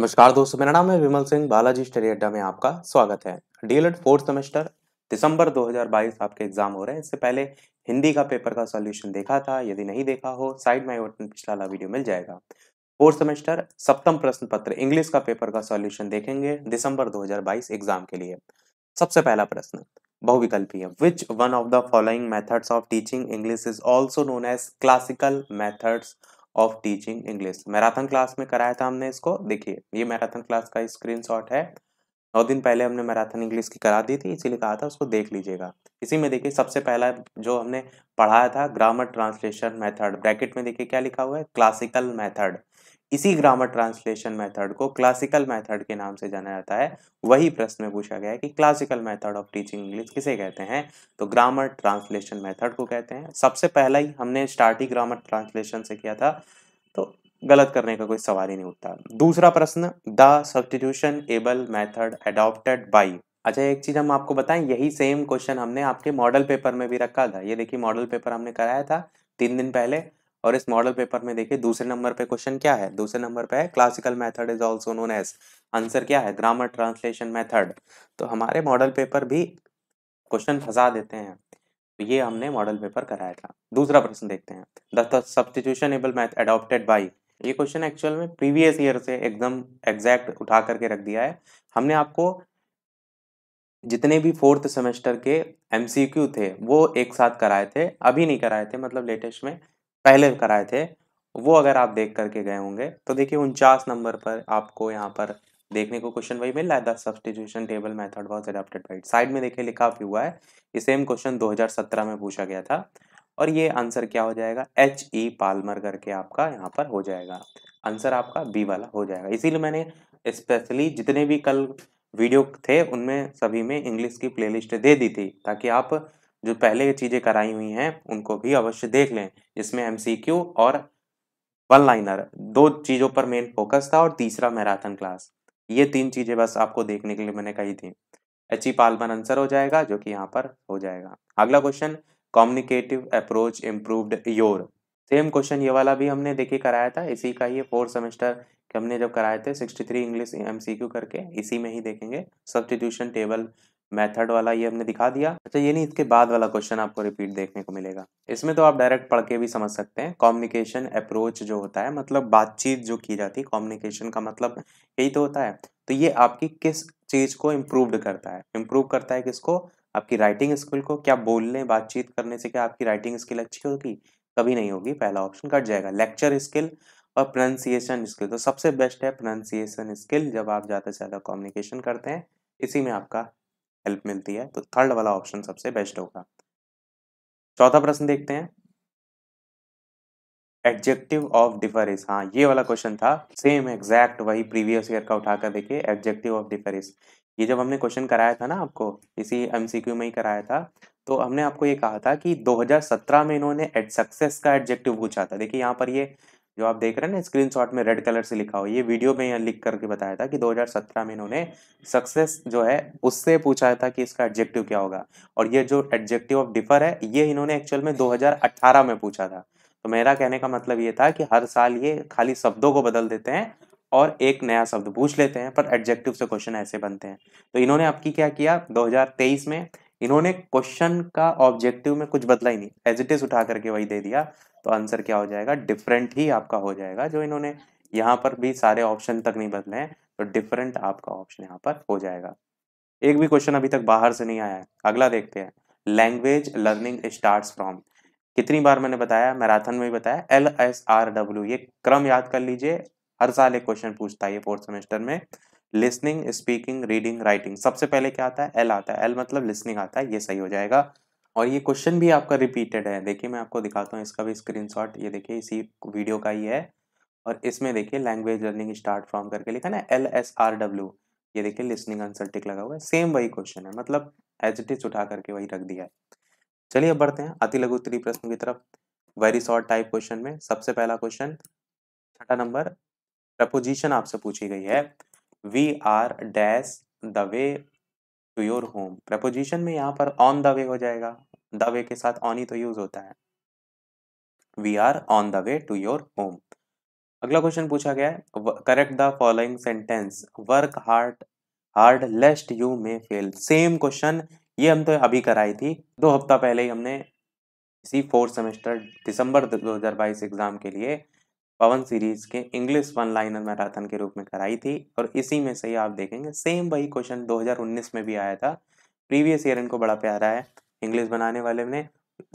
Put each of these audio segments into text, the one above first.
नमस्कार दोस्तों मेरा नाम है विमल सिंह बालाजी स्टडी अड्डा में आपका स्वागत है डीएलएड फोर्थ सेमेस्टर दिसंबर 2022 आपके एग्जाम हो रहे हैं इससे पहले हिंदी का पेपर का सॉल्यूशन देखा था यदि नहीं देखा हो साइड में बटन पिछला वाला वीडियो मिल जाएगा फोर्थ सेमेस्टर सप्तम प्रश्न पत्र इंग्लिश का पेपर का सॉल्यूशन देखेंगे दिसंबर 2022 एग्जाम के लिए सबसे पहला प्रश्न बहुविकल्पीय which one of the following methods of teaching English is also known as classical methods of teaching English marathon class में कराया था हमने इसको देखिए ये मैराथन क्लास का स्क्रीन है नौ दिन पहले हमने मैराथन इंग्लिश की करा दी थी इसीलिए कहा था उसको देख लीजिएगा इसी में देखिए सबसे पहला जो हमने पढ़ाया था ग्रामर ट्रांसलेशन मेथड ब्रैकेट में देखिए क्या लिखा हुआ है क्लासिकल मेथड इसी ग्रामर ट्रांसलेशन मेथड को क्लासिकल मेथड के नाम से जाना जाता है वही प्रश्न में पूछा गया है कि classical method of teaching English किसे कहते हैं तो ग्रामर ट्रांसलेशन मेथड को कहते हैं सबसे पहला ही हमने स्टार्ट ही ग्रामर ट्रांसलेशन से किया था तो गलत करने का कोई सवाल ही नहीं उठता दूसरा प्रश्न the substitution able method adopted by अच्छा एक चीज़ हम आपको बताएं यही सेम क्वेश्चन हमने आपके मॉडल पेपर में भी रखा था ये देखिए मॉडल पेपर हमने कराया था तीन दिन पहले और इस मॉडल पेपर में देखिए दूसरे नंबर पे क्वेश्चन क्या है दूसरे नंबर पे है classical method is also known as answer क्या है ग्रामर ट्रांसलेशन मेथड तो हमारे मॉडल पेपर भी क्वेश्चन फंसा देते हैं तो ये हमने मॉडल पेपर कराया था दूसरा प्रश्न देखते हैं the able math adopted by ये क्वेश्चन एक्चुअल में प्रीवियस ईयर से एकदम एग्जैक्ट उठा करके रख दिया है हमने आपको जितने भी फोर्थ सेमेस्टर के एमसीक्यू थे वो एक साथ कराए थे अभी नहीं कराए थे मतलब लेटेस्ट में पहले कराए थे वो अगर आप देख करके गए होंगे तो देखिए उनचास नंबर पर आपको यहाँ पर देखने को क्वेश्चन वही मिल रहा है substitution table method was adopted bite side में देखिए लिखा भी हुआ है ये सेम क्वेश्चन 2017 में पूछा गया था और ये आंसर क्या हो जाएगा एच ई पालमर करके आपका यहाँ पर हो जाएगा आंसर आपका बी वाला हो जाएगा इसीलिए मैंने स्पेशली जितने भी कल वीडियो थे उनमें सभी में इंग्लिश की प्लेलिस्ट दे दी थी ताकि आप जो पहले चीज़ें कराई हुई हैं उनको भी अवश्य देख लें जिसमें एम और वन लाइनर दो चीज़ों पर मेन फोकस था और तीसरा मैराथन क्लास ये तीन चीज़ें बस आपको देखने के लिए मैंने कही थी एच ई पालमन आंसर हो जाएगा जो कि यहाँ पर हो जाएगा अगला question communicative approach improved your same question ये वाला भी हमने देखिए कराया था इसी का ये फोर्थ सेमेस्टर के हमने जब कराए थे सिक्सटी थ्री इंग्लिश एम करके इसी में ही देखेंगे सब्सटीट्यूशन टेबल मेथड वाला ये हमने दिखा दिया अच्छा ये नहीं इसके बाद वाला क्वेश्चन आपको रिपीट देखने को मिलेगा इसमें तो आप डायरेक्ट पढ़ के भी समझ सकते हैं कम्युनिकेशन अप्रोच जो होता है मतलब बातचीत जो की जाती है कॉम्युनिकेशन का मतलब यही तो होता है तो ये आपकी किस चीज को इम्प्रूव करता है इम्प्रूव करता है किसको आपकी राइटिंग स्किल को क्या बोलने बातचीत करने से क्या आपकी राइटिंग स्किल अच्छी होगी कभी नहीं होगी पहला ऑप्शन कट जाएगा लेक्चर स्किल और प्रोनाउंसिएशन स्किल तो सबसे बेस्ट है प्रोनाउंसिएशन स्किल जब आप ज़्यादा से ज़्यादा कम्युनिकेशन करते हैं इसी में आपका हेल्प मिलती है तो थर्ड वाला ऑप्शन सबसे बेस्ट होगा चौथा प्रश्न देखते हैं एडजेक्टिव ऑफ डिफरेंस हाँ ये वाला क्वेश्चन था सेम एग्जैक्ट वही प्रीवियस ईयर का उठाकर देखिए एडजेक्टिव ऑफ डिफरेंस ये जब हमने क्वेश्चन कराया था ना आपको इसी एमसीक्यू में ही कराया था तो हमने आपको ये कहा था कि 2017 में इन्होंने एड सक्सेस का एडजेक्टिव पूछा था देखिए यहाँ पर ये जो आप देख रहे हैं ना स्क्रीन में रेड कलर से लिखा हो ये वीडियो में यहाँ लिख करके बताया था कि 2017 में इन्होंने सक्सेस जो है उससे पूछा था कि इसका एडजेक्टिव क्या होगा और ये जो एडजेक्टिव ऑफ डिफर है ये इन्होंने एक्चुअल में 2018 में पूछा था तो मेरा कहने का मतलब ये था कि हर साल ये खाली शब्दों को बदल देते हैं और एक नया शब्द पूछ लेते हैं पर एडजेक्टिव से क्वेश्चन ऐसे बनते हैं तो इन्होंने आपकी क्या किया 2023 में इन्होंने क्वेश्चन का ऑब्जेक्टिव में कुछ बदला ही नहीं एज इट इज उठा करके वही दे दिया तो आंसर क्या हो जाएगा डिफरेंट ही आपका हो जाएगा जो इन्होंने यहाँ पर भी सारे ऑप्शन तक नहीं बदले हैं तो डिफरेंट आपका ऑप्शन यहाँ पर हो जाएगा एक भी क्वेश्चन अभी तक बाहर से नहीं आया है अगला देखते हैं लैंग्वेज लर्निंग स्टार्ट फ्रॉम कितनी बार मैंने बताया मैराथन में भी बताया एल एस आर डब्ल्यू ये क्रम याद कर लीजिए हर साल एक क्वेश्चन पूछता है ये फोर्थ सेमेस्टर में लिसनिंग स्पीकिंग रीडिंग राइटिंग सबसे पहले क्या आता है एल आता है एल मतलब लिसनिंग आता है ये सही हो जाएगा और ये क्वेश्चन भी आपका रिपीटेड है देखिए मैं आपको दिखाता हूँ इसका भी स्क्रीनशॉट ये देखिए इसी वीडियो का ही है और इसमें देखिए लैंग्वेज लर्निंग स्टार्ट फ्रॉम करके लिखा ना एल एस आर डब्ल्यू ये देखिए लिसनिंग आंसर टिक लगा हुआ है सेम वही क्वेश्चन है मतलब एज इट इज उठा करके वही रख दिया है चलिए अब बढ़ते हैं अति लघु उत्तरी प्रश्न की तरफ वेरी शॉर्ट टाइप क्वेश्चन में सबसे पहला क्वेश्चन छठा नंबर प्रपोजिशन आपसे पूछी गई है we are dash the way to your home preposition में यहाँ पर ऑन द वे हो जाएगा द वे के साथ ऑन ही तो यूज होता है we are on the way to your home अगला क्वेश्चन पूछा गया है correct the following sentence work hard hard lest you may fail same question ये हम तो अभी कराई थी दो हफ्ता पहले ही हमने इसी फोर्थ सेमेस्टर दिसंबर 2022 एग्जाम के लिए पवन सीरीज के इंग्लिश वन लाइनर मैराथन के रूप में कराई थी और इसी में से ही आप देखेंगे सेम वही क्वेश्चन 2019 में भी आया था प्रीवियस ईयर इनको बड़ा प्यारा है इंग्लिश बनाने वाले ने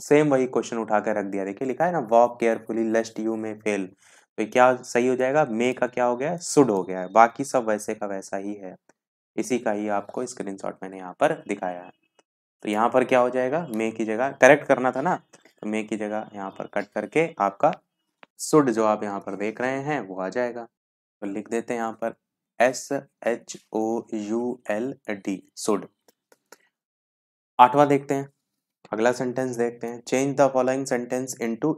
सेम वही क्वेश्चन उठाकर रख दिया देखिए लिखा है ना walk carefully lest you may fail तो क्या सही हो जाएगा मे का क्या हो गया है सुड हो गया है बाकी सब वैसे का वैसा ही है इसी का ही आपको स्क्रीन मैंने यहाँ पर दिखाया है तो यहाँ पर क्या हो जाएगा मे की जगह करेक्ट करना था ना तो मे की जगह यहाँ पर कट करके आपका सुड जो आप यहाँ पर देख रहे हैं वो आ जाएगा तो लिख देते हैं यहाँ पर S H O U L D should आठवां देखते हैं अगला सेंटेंस देखते हैं change the following sentence into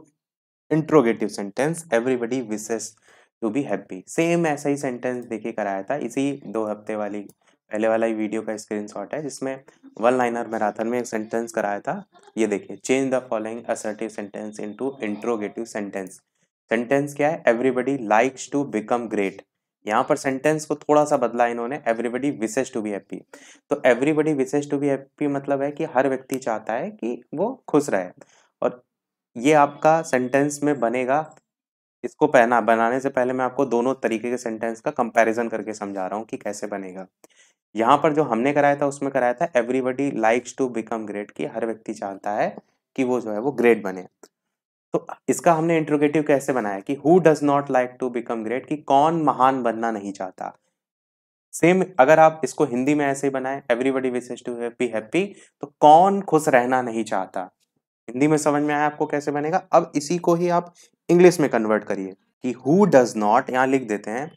interrogative sentence everybody wishes to be happy same ऐसा ही सेंटेंस देखिए कराया था इसी दो हफ्ते वाली पहले वाला ही वीडियो का स्क्रीनशॉट है जिसमें वन लाइनर मैराथन में एक सेंटेंस कराया था ये देखिए change the following assertive sentence into interrogative sentence sentence क्या है everybody likes to become great यहाँ पर सेंटेंस को थोड़ा सा बदला इन्होंने everybody wishes to be happy तो everybody wishes to be happy मतलब है कि हर व्यक्ति चाहता है कि वो खुश रहे और ये आपका सेंटेंस में बनेगा इसको पहना बनाने से पहले मैं आपको दोनों तरीके के सेंटेंस का कंपैरिजन करके समझा रहा हूँ कि कैसे बनेगा यहाँ पर जो हमने कराया था उसमें कराया था everybody likes to become great कि हर व्यक्ति चाहता है कि वो जो है वो ग्रेट बने तो इसका हमने इंट्रोगेटिव कैसे बनाया कि who does not like to become great कि कौन महान बनना नहीं चाहता सेम अगर आप इसको हिंदी में ऐसे ही बनाए everybody wishes to happy happy तो कौन खुश रहना नहीं चाहता हिंदी में समझ में आया आपको कैसे बनेगा अब इसी को ही आप इंग्लिश में कन्वर्ट करिए कि हु डज नॉट यहां लिख देते हैं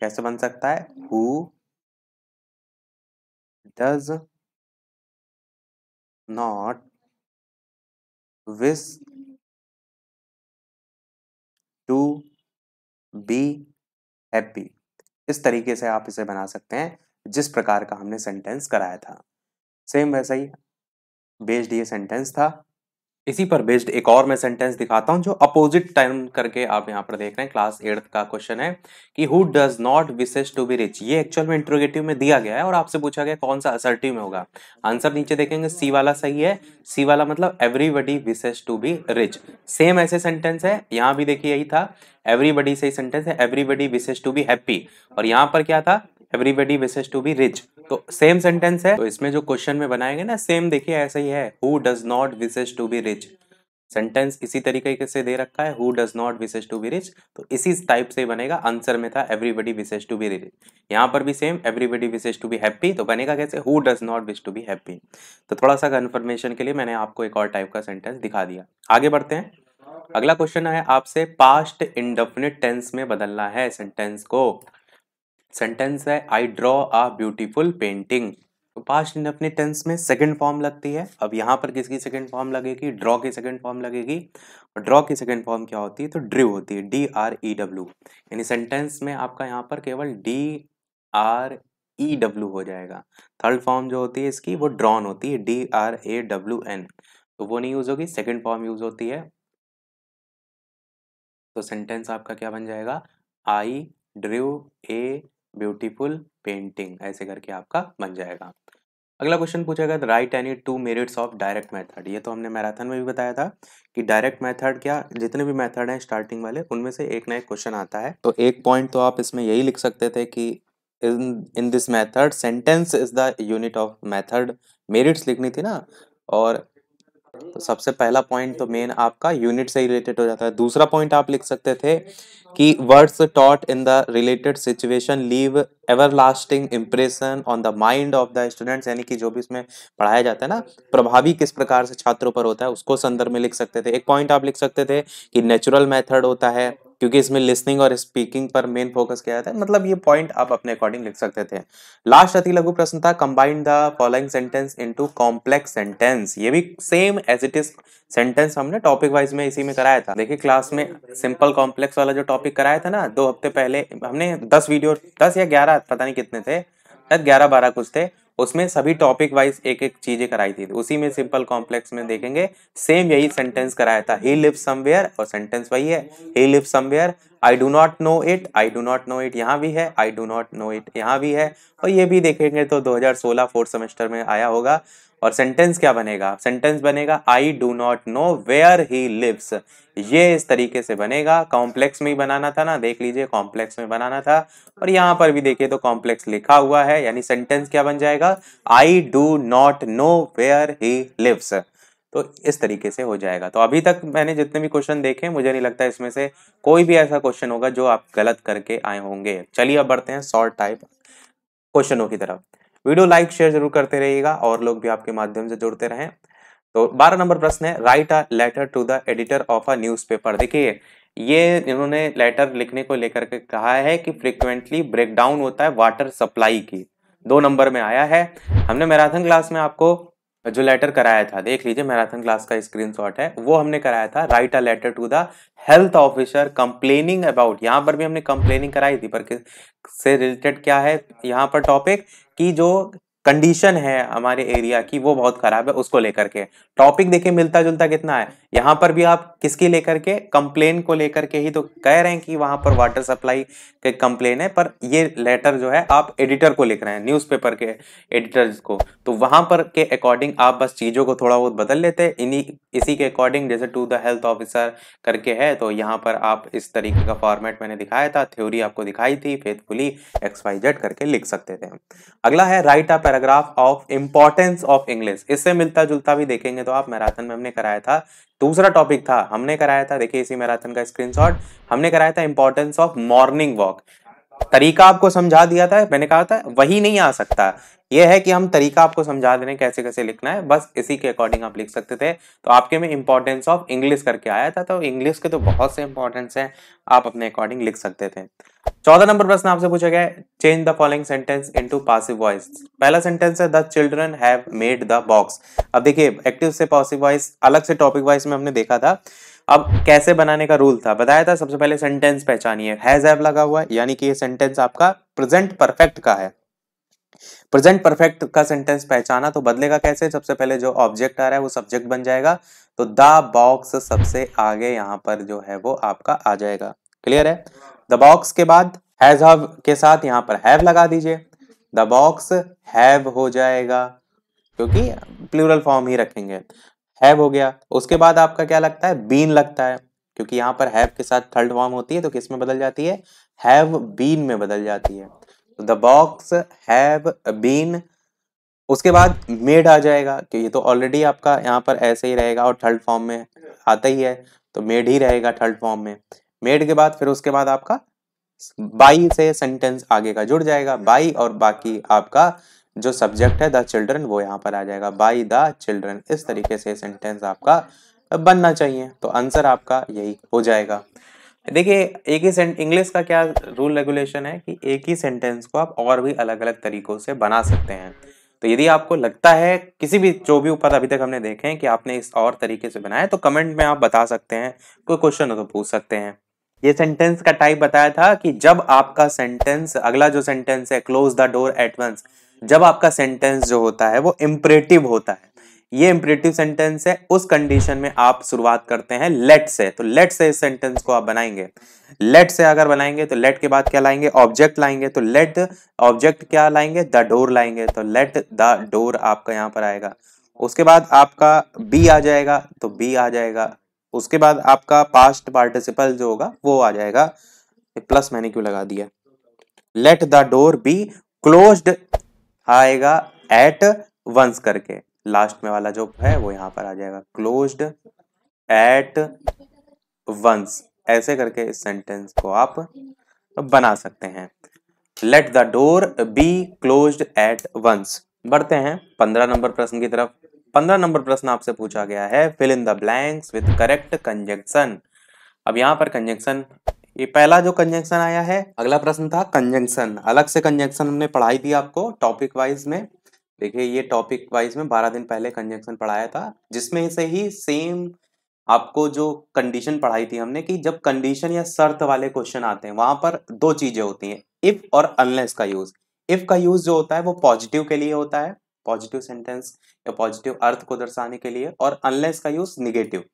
कैसे बन सकता है who does not wish to be happy इस तरीके से आप इसे बना सकते हैं जिस प्रकार का हमने सेंटेंस कराया था सेम वैसा ही बेस्ड ये सेंटेंस था इसी पर बेस्ड एक और मैं सेंटेंस दिखाता हूं जो अपोजिट टर्म करके आप यहां पर देख रहे हैं क्लास एट्थ का क्वेश्चन है कि who does not wishes to be rich ये एक्चुअल में इंट्रोगेटिव में दिया गया है और आपसे पूछा गया कौन सा असर्टिव में होगा आंसर नीचे देखेंगे सी वाला सही है सी वाला मतलब everybody wishes to be rich same ऐसे सेंटेंस है यहाँ भी देखिए यही था एवरीबडी सही सेंटेंस है everybody wishes to be happy और यहाँ पर क्या था everybody wishes to be rich तो सेम सेंटेंस है तो इसमें जो क्वेश्चन में बनाएंगे ना सेम देखिए ऐसा ही है who does not wishes to be rich sentence इसी तरीके से दे रखा है who does not wishes to be rich तो इसी टाइप से बनेगा आंसर में था everybody wishes to be rich यहाँ पर भी same everybody wishes to be happy तो बनेगा कैसे who does not wish to be happy तो थोड़ा सा कन्फर्मेशन के लिए मैंने आपको एक और टाइप का सेंटेंस दिखा दिया आगे बढ़ते हैं अगला क्वेश्चन है आपसे पास्ट इंडेफिनिट टेंस में बदलना है सेंटेंस को सेंटेंस है I draw a beautiful painting तो पास्ट इन अपने टेंस में सेकंड फॉर्म लगती है अब यहाँ पर किसकी सेकंड फॉर्म लगेगी ड्रॉ की सेकंड फॉर्म लगेगी और ड्रॉ की सेकंड फॉर्म क्या होती है तो ड्रिव होती है डी आर ई डब्ल्यू यानी सेंटेंस में आपका यहाँ पर केवल डी आर ई डब्ल्यू हो जाएगा थर्ड फॉर्म जो होती है इसकी वो ड्रॉन होती है D R A W N तो वो नहीं यूज़ होगी सेकेंड फॉर्म यूज़ होती है तो सेंटेंस आपका क्या बन जाएगा आई ड्रिव ए ब्यूटीफुल पेंटिंग ऐसे करके आपका बन जाएगा अगला क्वेश्चन पूछा गया write any two merits of direct method ये तो हमने मैराथन में भी बताया था कि डायरेक्ट मेथड क्या जितने भी मेथड हैं स्टार्टिंग वाले उनमें से एक ना एक क्वेश्चन आता है तो एक पॉइंट तो आप इसमें यही लिख सकते थे कि in in this method sentence is the unit of method merits लिखनी थी ना और तो सबसे पहला पॉइंट तो मेन आपका यूनिट से रिलेटेड हो जाता है दूसरा पॉइंट आप लिख सकते थे कि words taught in the related situation leave everlasting impression on the mind of the students यानी कि जो भी इसमें पढ़ाया जाता है ना प्रभावी किस प्रकार से छात्रों पर होता है उसको संदर्भ में लिख सकते थे एक पॉइंट आप लिख सकते थे कि नेचुरल मेथड होता है क्योंकि इसमें लिसनिंग और स्पीकिंग पर मेन फोकस किया था मतलब ये पॉइंट आप अपने अकॉर्डिंग लिख सकते थे लास्ट अति लघु प्रश्न था combined the following sentence into complex sentence ये भी same as it is sentence हमने टॉपिक वाइज में इसी में कराया था देखिए क्लास में सिंपल कॉम्प्लेक्स वाला जो टॉपिक कराया था ना दो हफ्ते पहले हमने दस वीडियो दस या ग्यारह पता नहीं कितने थे ग्यारह बारह कुछ थे उसमें सभी टॉपिक वाइज एक एक चीजें कराई थी उसी में सिंपल कॉम्प्लेक्स में देखेंगे सेम यही सेंटेंस कराया था ही लिव समवेयर और सेंटेंस वही है he live somewhere I do not know it I do not know it यहाँ भी है I do not know it यहाँ भी है और ये भी देखेंगे तो 2016 फोर्थ सेमेस्टर में आया होगा और सेंटेंस क्या बनेगा सेंटेंस बनेगा I do not know where he lives ये इस तरीके से बनेगा कॉम्प्लेक्स में ही बनाना था ना देख लीजिए कॉम्प्लेक्स में बनाना था और यहाँ पर भी देखिए तो कॉम्प्लेक्स लिखा हुआ है यानी सेंटेंस क्या बन जाएगा I do not know where he lives तो इस तरीके से हो जाएगा तो अभी तक मैंने जितने भी क्वेश्चन देखे मुझे नहीं लगता इसमें से कोई भी ऐसा क्वेश्चन होगा जो आप गलत करके आए होंगे चलिए अब बढ़ते हैं शॉर्ट टाइप क्वेश्चनों की तरफ वीडियो लाइक शेयर जरूर करते रहिएगा और लोग भी आपके माध्यम से जुड़ते रहें तो बारह नंबर प्रश्न है write a letter to the editor of a paper देखिए ये इन्होंने लेटर लिखने को लेकर के कहा है कि फ्रिक्वेंटली ब्रेकडाउन होता है वाटर सप्लाई की दो नंबर में आया है हमने मैराथन क्लास में आपको जो लेटर कराया था देख लीजिए मैराथन क्लास का स्क्रीनशॉट है वो हमने कराया था write a letter to the health officer complaining about यहाँ पर भी हमने कंप्लेनिंग कराई थी पर से रिलेटेड क्या है यहाँ पर टॉपिक कि जो कंडीशन है हमारे एरिया की वो बहुत खराब है उसको लेकर के टॉपिक देखिए मिलता जुलता कितना है यहाँ पर भी आप किसकी लेकर के कंप्लेन को लेकर के ही तो कह रहे हैं कि वहां पर वाटर सप्लाई के कंप्लेन है पर ये लेटर जो है आप एडिटर को लिख रहे हैं न्यूज़पेपर के एडिटर्स को तो वहां पर के अकॉर्डिंग आप बस चीज़ों को थोड़ा बहुत बदल लेते हैं इसी के अकॉर्डिंग जैसे टू द हेल्थ ऑफिसर करके है तो यहाँ पर आप इस तरीके का फॉर्मेट मैंने दिखाया था थ्योरी आपको दिखाई थी फेथफुली एक्स जेड करके लिख सकते थे अगला है write a paragraph of importance of English इससे मिलता जुलता भी देखेंगे तो आप मैराथन में हमने कराया था दूसरा टॉपिक था हमने कराया था देखिए इसी मैराथन का स्क्रीनशॉट हमने कराया था इंपॉर्टेंस ऑफ मॉर्निंग वॉक तरीका आपको समझा दिया था मैंने कहा था वही नहीं आ सकता यह है कि हम तरीका आपको समझा दे रहे हैं कैसे कैसे लिखना है बस इसी के अकॉर्डिंग आप लिख सकते थे तो आपके में इंपॉर्टेंस ऑफ इंग्लिश करके आया था तो इंग्लिश के तो बहुत से इंपॉर्टेंस हैं आप अपने अकॉर्डिंग लिख सकते थे चौदह नंबर प्रश्न आपसे पूछा गया change the following sentence into passive voice पहला सेंटेंस है the children have made the box अब देखिए एक्टिव से पॉसिव वॉइस अलग से टॉपिक वाइज में हमने देखा था अब कैसे बनाने का रूल था बताया था सबसे पहले सेंटेंस पहचानिए हैज हैव लगा हुआ है यानी कि ये सेंटेंस आपका प्रेजेंट परफेक्ट का है प्रेजेंट परफेक्ट का सेंटेंस पहचाना तो बदलेगा कैसे सबसे पहले जो ऑब्जेक्ट आ रहा है वो सब्जेक्ट बन जाएगा तो द बॉक्स सबसे आगे यहां पर जो है वो आपका आ जाएगा क्लियर है द बॉक्स के बाद हैज हैव के साथ यहां पर हैव लगा दीजिए द बॉक्स हैव हो जाएगा क्योंकि प्लूरल फॉर्म ही रखेंगे हैव हो गया उसके बाद आपका क्या लगता है बीन लगता है क्योंकि यहाँ पर हैव के साथ थर्ड फॉर्म होती है तो किस में बदल जाती है हैव बीन में बदल जाती है तो द बॉक्स हैव बीन उसके बाद मेड आ जाएगा क्योंकि ये तो ऑलरेडी आपका यहाँ पर ऐसे ही रहेगा और थर्ड फॉर्म में आता ही है तो मेड ही रहेगा थर्ड फॉर्म में मेड के बाद फिर उसके बाद आपका बाई से सेंटेंस आगे का जुड़ जाएगा बाई और बाकी आपका जो सब्जेक्ट है द चिल्ड्रन वो यहाँ पर आ जाएगा बाई द चिल्ड्रन इस तरीके से सेंटेंस आपका बनना चाहिए तो आंसर आपका यही हो जाएगा देखिए एक ही सेंट इंग्लिश का क्या रूल रेगुलेशन है कि एक ही सेंटेंस को आप और भी अलग अलग तरीकों से बना सकते हैं तो यदि आपको लगता है किसी भी जो भी ऊपर अभी तक हमने देखे हैं कि आपने इस और तरीके से बनाया तो कमेंट में आप बता सकते हैं कोई क्वेश्चन हो तो पूछ सकते हैं ये सेंटेंस का टाइप बताया था कि जब आपका सेंटेंस अगला जो सेंटेंस है close the door at once hmm. जब आपका सेंटेंस जो होता है वो इम्परेटिव होता है ये इम्परेटिव सेंटेंस है उस कंडीशन में आप शुरुआत करते हैं लेट से तो लेट से इस सेंटेंस को आप बनाएंगे लेट से अगर बनाएंगे तो लेट के बाद क्या लाएंगे ऑब्जेक्ट लाएंगे तो लेट ऑब्जेक्ट क्या लाएंगे द डोर लाएंगे तो लेट द डोर आपका यहाँ पर आएगा उसके बाद आपका बी आ जाएगा तो बी आ जाएगा उसके बाद आपका पास्ट पार्टिसिपल जो होगा वो आ जाएगा प्लस मैंने क्यों लगा दिया let the door be closed आएगा एट वंस करके लास्ट में वाला जो है वो यहाँ पर आ जाएगा क्लोज्ड एट वंस ऐसे करके इस सेंटेंस को आप बना सकते हैं let the door be close at once बढ़ते हैं पंद्रह नंबर प्रश्न की तरफ पंद्रह नंबर प्रश्न आपसे पूछा गया है fill in the blanks with correct conjunction अब यहां पर कंजेक्शन ये पहला जो कंजंक्शन आया है अगला प्रश्न था कंजंक्शन अलग से कंजंक्शन हमने पढ़ाई थी आपको टॉपिक वाइज में देखिए ये टॉपिक वाइज में बारह दिन पहले कंजंक्शन पढ़ाया था जिसमें से ही सेम आपको जो कंडीशन पढ़ाई थी हमने कि जब कंडीशन या शर्त वाले क्वेश्चन आते हैं वहां पर दो चीजें होती हैं इफ और अनलेस का यूज इफ का यूज जो होता है वो पॉजिटिव के लिए होता है पॉजिटिव सेंटेंस या पॉजिटिव अर्थ को दर्शाने के लिए और अनलेस का यूज निगेटिव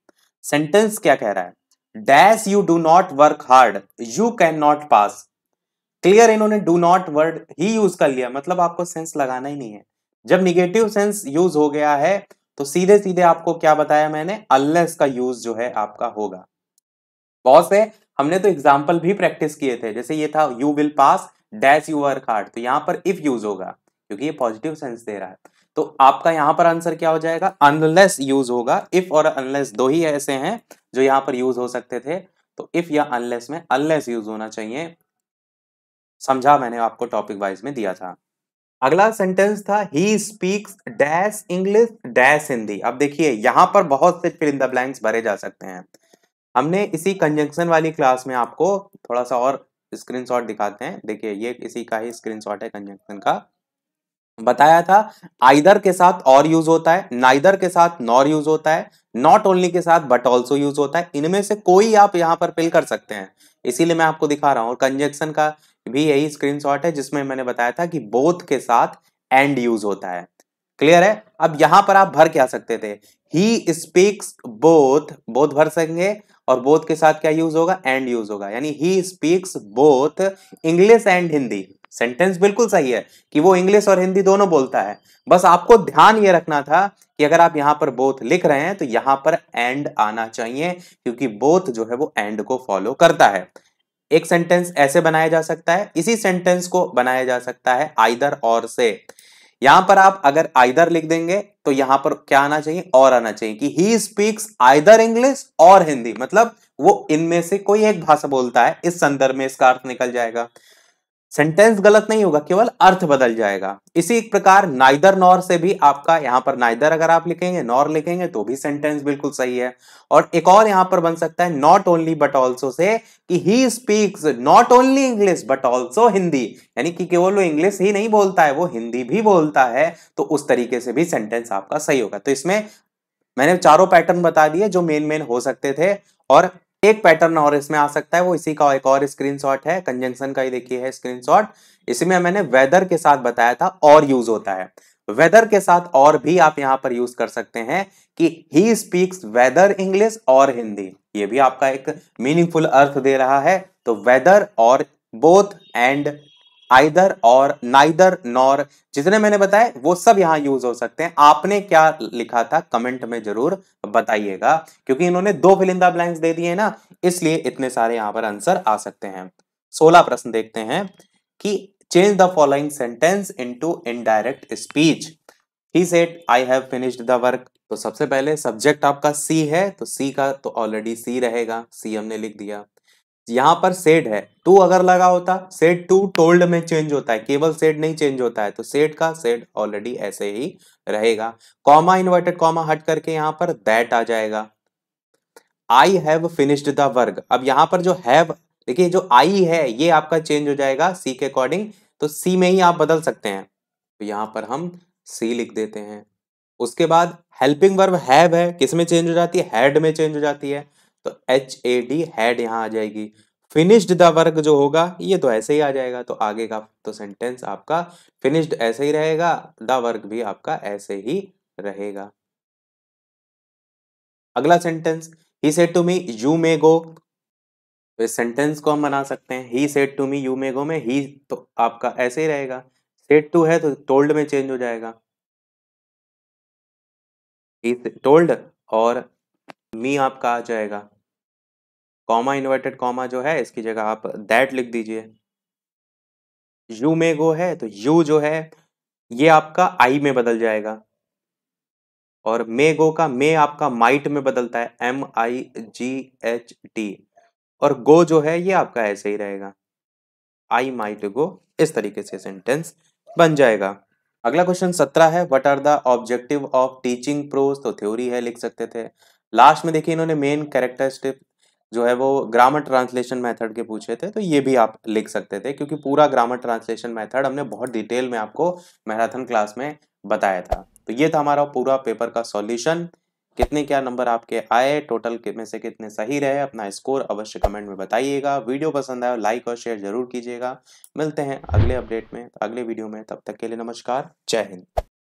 सेंटेंस क्या कह रहा है dash you do not work hard you can not pass clear इन्होंने डू नॉट वर्ड ही यूज कर लिया मतलब आपको सेंस लगाना ही नहीं है जब निगेटिव सेंस यूज हो गया है तो सीधे सीधे आपको क्या बताया मैंने अनलेस का यूज जो है आपका होगा बहुत से हमने तो एग्जाम्पल भी प्रैक्टिस किए थे जैसे ये था you will pass dash you work hard तो यहां पर इफ यूज होगा क्योंकि ये पॉजिटिव सेंस दे रहा है तो आपका यहां पर आंसर क्या हो जाएगा अनलेस यूज होगा इफ और अनलेस दो ही ऐसे हैं जो यहाँ पर यूज हो सकते थे तो इफ या अनलेस में अनलेस यूज होना चाहिए समझा मैंने आपको टॉपिक वाइज में दिया था अगला सेंटेंस था he speaks dash English dash Hindi अब देखिए यहां पर बहुत से फिर इन द ब्लैंक्स भरे जा सकते हैं हमने इसी कंजंक्शन वाली क्लास में आपको थोड़ा सा और स्क्रीनशॉट दिखाते हैं देखिए ये इसी का ही स्क्रीनशॉट है कंजंक्शन का बताया था आइदर के साथ और यूज होता है नाइदर के साथ नॉर यूज होता है नॉट ओनली के साथ बट ऑल्सो यूज होता है इनमें से कोई आप यहाँ पर फिल कर सकते हैं इसीलिए मैं आपको दिखा रहा हूँ और कंजेक्शन का भी यही शॉट है जिसमें मैंने बताया था कि बोथ के साथ एंड यूज होता है क्लियर है अब यहां पर आप भर क्या सकते थे ही स्पीक्स बोथ बोथ भर सकेंगे और बोथ के साथ क्या यूज होगा एंड यूज होगा यानी he speaks both English and Hindi sentence बिल्कुल सही है कि वो इंग्लिश और हिंदी दोनों बोलता है बस आपको ध्यान ये रखना था कि अगर आप यहां पर बोथ लिख रहे हैं तो यहां पर एंड आना चाहिए क्योंकि बोथ जो है वो एंड को फॉलो करता है एक सेंटेंस ऐसे बनाया जा सकता है इसी सेंटेंस को बनाया जा सकता है आइदर और से यहां पर आप अगर आइदर लिख देंगे तो यहां पर क्या आना चाहिए और आना चाहिए कि ही स्पीक्स आइदर इंग्लिश और हिंदी मतलब वो इनमें से कोई एक भाषा बोलता है इस संदर्भ में इसका अर्थ निकल जाएगा सेंटेंस गलत नहीं होगा केवल अर्थ बदल जाएगा इसी एक प्रकार नाइदर नॉर से भी आपका यहाँ पर नाइदर अगर आप लिखेंगे नॉर लिखेंगे तो भी सेंटेंस बिल्कुल सही है और एक और यहां पर बन सकता है नॉट ओनली बट ऑल्सो से कि he speaks not only English but also Hindi यानी कि केवल वो इंग्लिश ही नहीं बोलता है वो हिंदी भी बोलता है तो उस तरीके से भी सेंटेंस आपका सही होगा तो इसमें मैंने चारों पैटर्न बता दिए जो मेन मेन हो सकते थे और एक पैटर्न और इसमें आ सकता है वो इसी का एक और स्क्रीन है कंजंक्शन का ही देखिए है स्क्रीन इसमें मैंने वेदर के साथ बताया था और यूज होता है वेदर के साथ और भी आप यहां पर यूज कर सकते हैं कि ही स्पीक्स वेदर इंग्लिश और हिंदी ये भी आपका एक मीनिंगफुल अर्थ दे रहा है तो वेदर और बोथ एंड आइदर और नाइदर नॉर जितने मैंने बताए वो सब यहाँ यूज हो सकते हैं आपने क्या लिखा था कमेंट में जरूर बताइएगा क्योंकि इन्होंने दो फिलिंदा ब्लैंक्स दे दिए ना इसलिए इतने सारे यहाँ पर आंसर आ सकते हैं सोलह प्रश्न देखते हैं कि change the following sentence into indirect speech he said I have finished the work तो सबसे पहले सब्जेक्ट आपका सी है तो सी का तो ऑलरेडी सी रहेगा सी हमने लिख दिया यहाँ पर सेड है टू अगर लगा होता सेड टू टोल्ड में चेंज होता है केवल सेड नहीं चेंज होता है तो सेड का सेड ऑलरेडी ऐसे ही रहेगा कॉमा इन्वर्टेड कॉमा हट करके यहाँ पर दैट आ जाएगा आई हैव फिनिश्ड द वर्ग अब यहाँ पर जो हैव देखिए जो आई है ये आपका चेंज हो जाएगा सी के अकॉर्डिंग तो सी में ही आप बदल सकते हैं तो यहाँ पर हम सी लिख देते हैं उसके बाद हेल्पिंग वर्ब हैव है किस में चेंज हो जाती है हैड में चेंज हो जाती है तो एच ए डी हैड यहाँ आ जाएगी फिनिश्ड द वर्क जो होगा ये तो ऐसे ही आ जाएगा तो आगे का तो सेंटेंस आपका फिनिश्ड ऐसे ही रहेगा द वर्क भी आपका ऐसे ही रहेगा अगला sentence he said to me you may go तो इस सेंटेंस को हम बना सकते हैं he said to me you may go में ही तो आपका ऐसे ही रहेगा सेड टू है तो टोल्ड में चेंज हो जाएगा टोल्ड और मी आपका आ जाएगा कॉमा इन्वर्टेड कॉमा जो है इसकी जगह आप दैट लिख दीजिए यू में गो है तो यू जो है ये आपका आई में बदल जाएगा और मे गो का मे आपका माइट में बदलता है M I G H T और गो जो है ये आपका ऐसे ही रहेगा आई माइट गो इस तरीके से सेंटेंस बन जाएगा अगला क्वेश्चन सत्रह है what are the objective of teaching prose तो थ्योरी है लिख सकते थे लास्ट में देखिए इन्होंने मेन कैरेक्टरिस्टिक जो है वो ग्रामर ट्रांसलेशन मेथड के पूछे थे तो ये भी आप लिख सकते थे क्योंकि पूरा ग्रामर ट्रांसलेशन मेथड हमने बहुत डिटेल में आपको मैराथन क्लास में बताया था तो ये था हमारा पूरा पेपर का सॉल्यूशन कितने क्या नंबर आपके आए टोटल में से कितने सही रहे अपना स्कोर अवश्य कमेंट में बताइएगा वीडियो पसंद आया लाइक और शेयर जरूर कीजिएगा मिलते हैं अगले अपडेट में अगले वीडियो में तब तक के लिए नमस्कार जय हिंद